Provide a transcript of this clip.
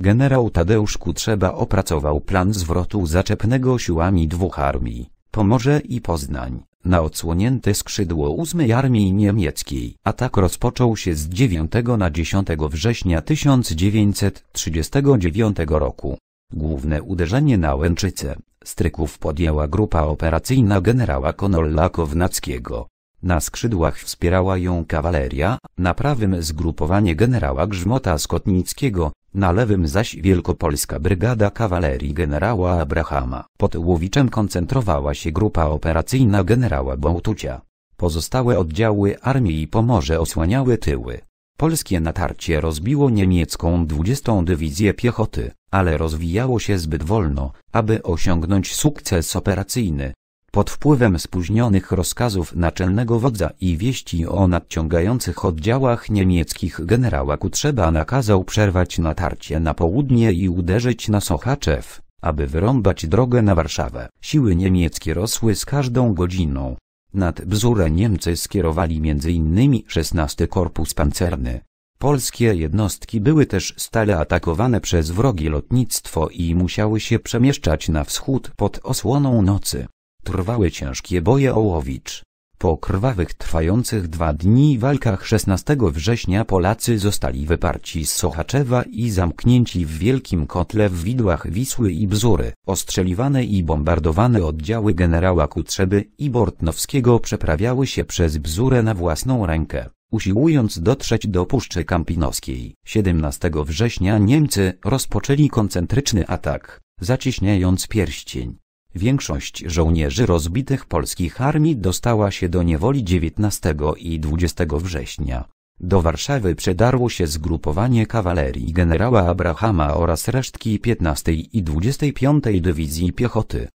Generał Tadeusz Kutrzeba opracował plan zwrotu zaczepnego siłami dwóch armii, Pomorze i Poznań, na odsłonięte skrzydło 8 Armii Niemieckiej. Atak rozpoczął się z 9 na 10 września 1939 roku. Główne uderzenie na Łęczyce, Stryków podjęła grupa operacyjna generała Konolla Kownackiego. Na skrzydłach wspierała ją kawaleria, na prawym zgrupowanie generała Grzmota Skotnickiego, na lewym zaś Wielkopolska Brygada Kawalerii generała Abrahama. Pod Łowiczem koncentrowała się grupa operacyjna generała Bołtucia. Pozostałe oddziały armii i Pomorze osłaniały tyły. Polskie natarcie rozbiło niemiecką 20. Dywizję Piechoty, ale rozwijało się zbyt wolno, aby osiągnąć sukces operacyjny, pod wpływem spóźnionych rozkazów naczelnego wodza i wieści o nadciągających oddziałach niemieckich generała Kutrzeba nakazał przerwać natarcie na południe i uderzyć na Sochaczew, aby wyrąbać drogę na Warszawę. Siły niemieckie rosły z każdą godziną. Nad Bzurę Niemcy skierowali m.in. XVI Korpus Pancerny. Polskie jednostki były też stale atakowane przez wrogie lotnictwo i musiały się przemieszczać na wschód pod osłoną nocy. Trwały ciężkie boje Ołowicz. Po krwawych trwających dwa dni walkach 16 września Polacy zostali wyparci z Sochaczewa i zamknięci w wielkim kotle w widłach Wisły i Bzury. Ostrzeliwane i bombardowane oddziały generała Kutrzeby i Bortnowskiego przeprawiały się przez Bzurę na własną rękę usiłując dotrzeć do Puszczy Kampinowskiej. 17 września Niemcy rozpoczęli koncentryczny atak, zacieśniając pierścień. Większość żołnierzy rozbitych polskich armii dostała się do niewoli 19 i 20 września. Do Warszawy przedarło się zgrupowanie kawalerii generała Abrahama oraz resztki 15 i 25 Dywizji Piechoty.